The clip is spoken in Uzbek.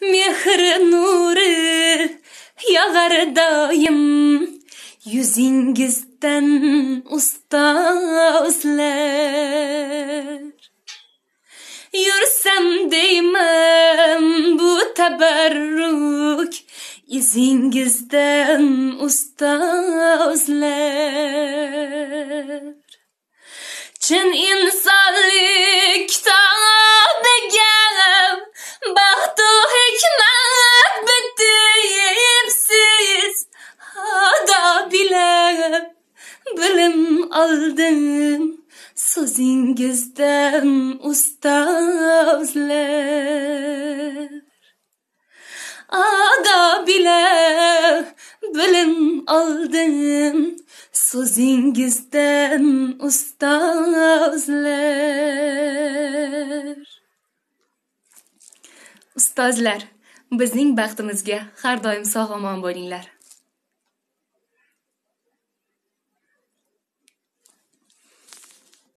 Mehr nuru yağar daim Yüzingizden usta özler Yürsem deymem bu teberruk, izingizden usta özler Çin insanlık bilim oldim so'zingizdan ustozlar ado bila bilim oldim so'zingizdan ustozlar ustozlar bizning baxtimizga har doim sog' omon bo'linglar